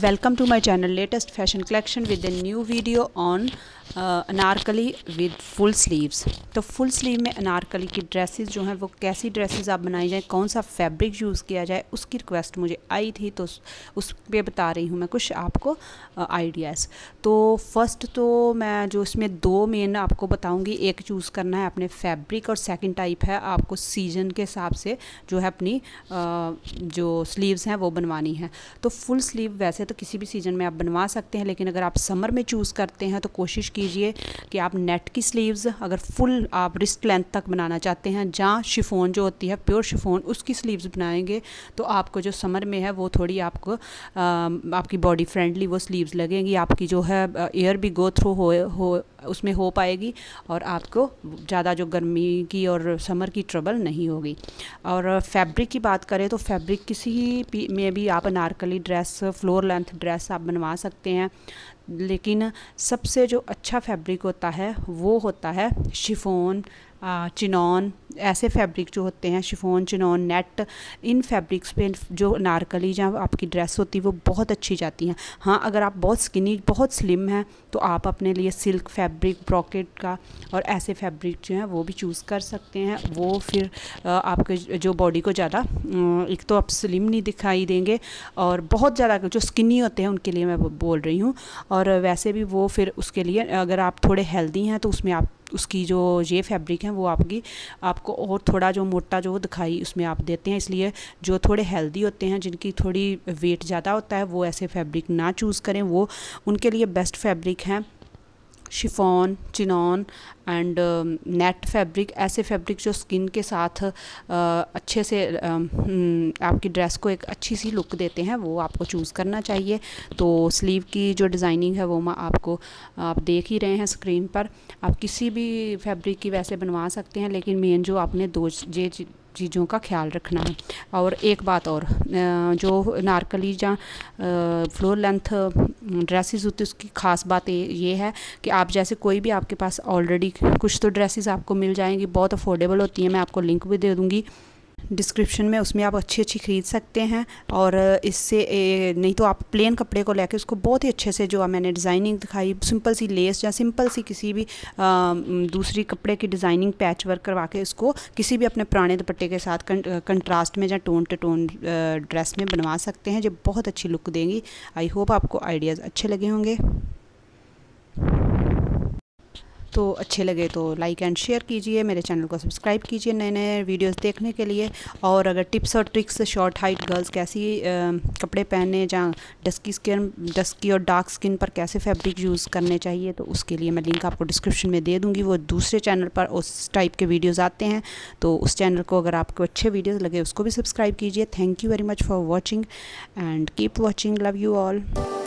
welcome to my channel latest fashion collection with a new video on anarkali with full sleeves तो full sleeve में अनारकली की dresses जो हैं वो कैसी ड्रेसेस आप बनाई जाएँ कौन सा फैब्रिक यूज़ किया जाए उसकी रिक्वेस्ट मुझे आई थी तो उस पर बता रही हूँ मैं कुछ आपको आइडियाज़ तो फर्स्ट तो मैं जो इसमें दो मेन आपको बताऊँगी एक चूज़ करना है अपने फैब्रिक और सेकेंड टाइप है आपको सीजन के हिसाब से जो है अपनी जो स्लीव्स हैं वो बनवानी है तो फुल स्लीव वैसे तो किसी भी सीजन में आप बनवा सकते हैं लेकिन अगर आप समर में चूज़ करते हैं तो कोशिश की कीजिए कि आप नेट की स्लीव्स अगर फुल आप रिस्ट लेंथ तक बनाना चाहते हैं जहाँ शिफोन जो होती है प्योर शिफोन उसकी स्लीव्स बनाएंगे तो आपको जो समर में है वो थोड़ी आपको आपकी बॉडी फ्रेंडली वो स्लीव्स लगेंगी आपकी जो है एयर भी गो थ्रू हो, हो उसमें हो पाएगी और आपको ज़्यादा जो गर्मी की और समर की ट्रबल नहीं होगी और फैब्रिक की बात करें तो फैब्रिक किसी में भी आप anarkali dress floor length dress आप बनवा सकते हैं लेकिन सबसे जो अच्छा फैब्रिक होता है वो होता है शिफोन चिनौन ऐसे फैब्रिक जो होते हैं शिफोन चिनौन नेट इन फैब्रिक्स पे जो नारकली या आपकी ड्रेस होती है वो बहुत अच्छी जाती हैं हाँ अगर आप बहुत स्किनी बहुत स्लिम हैं तो आप अपने लिए सिल्क फैब्रिक ब्रॉकेट का और ऐसे फैब्रिक जो हैं वो भी चूज़ कर सकते हैं वो फिर आपके जो बॉडी को ज़्यादा एक तो आप स्लिम नहीं दिखाई देंगे और बहुत ज़्यादा जो स्किनी होते हैं उनके लिए मैं बोल रही हूँ और वैसे भी वो फिर उसके लिए अगर आप थोड़े हेल्दी हैं तो उसमें आप उसकी जो ये फैब्रिक है वो आपकी आपको और थोड़ा जो मोटा जो दिखाई उसमें आप देते हैं इसलिए जो थोड़े हेल्दी होते हैं जिनकी थोड़ी वेट ज़्यादा होता है वो ऐसे फैब्रिक ना चूज़ करें वो उनके लिए बेस्ट फैब्रिक हैं chiffon chinon and um, net fabric ऐसे फैब्रिक जो स्किन के साथ uh, अच्छे से um, हम्म, आपकी ड्रेस को एक अच्छी सी लुक देते हैं वो आपको चूज़ करना चाहिए तो स्लीव की जो डिज़ाइनिंग है वो मैं आपको आप देख ही रहे हैं स्क्रीन पर आप किसी भी फैब्रिक की वैसे बनवा सकते हैं लेकिन मेन जो आपने दो ये चीज़ों का ख्याल रखना है और एक बात और जो नारकली या फ्लोर लेंथ ड्रेसेस होती है उसकी ख़ास बात ये है कि आप जैसे कोई भी आपके पास ऑलरेडी कुछ तो ड्रेसेस आपको मिल जाएंगी बहुत अफोर्डेबल होती हैं मैं आपको लिंक भी दे दूँगी डिस्क्रिप्शन में उसमें आप अच्छी अच्छी ख़रीद सकते हैं और इससे ए, नहीं तो आप प्लेन कपड़े को लेकर उसको बहुत ही अच्छे से जो मैंने डिज़ाइनिंग दिखाई सिंपल सी लेस या सिंपल सी किसी भी आ, दूसरी कपड़े की डिज़ाइनिंग पैच वर्क करवा के इसको किसी भी अपने पुराने दुपट्टे के साथ कंट्रास्ट में या टोन टू टोन ड्रेस में बनवा सकते हैं जो बहुत अच्छी लुक देंगी आई होप आपको आइडियाज़ अच्छे लगे होंगे तो अच्छे लगे तो लाइक एंड शेयर कीजिए मेरे चैनल को सब्सक्राइब कीजिए नए नए वीडियोस देखने के लिए और अगर टिप्स और ट्रिक्स शॉर्ट हाइट गर्ल्स कैसी कपड़े पहने जहाँ डस्की स्किन डस्की और डार्क स्किन पर कैसे फैब्रिक यूज़ करने चाहिए तो उसके लिए मैं लिंक आपको डिस्क्रिप्शन में दे दूँगी वो दूसरे चैनल पर उस टाइप के वीडियोज़ आते हैं तो उस चैनल को अगर आपको अच्छे वीडियोज़ लगे उसको भी सब्सक्राइब कीजिए thank you very much for watching and keep watching love you all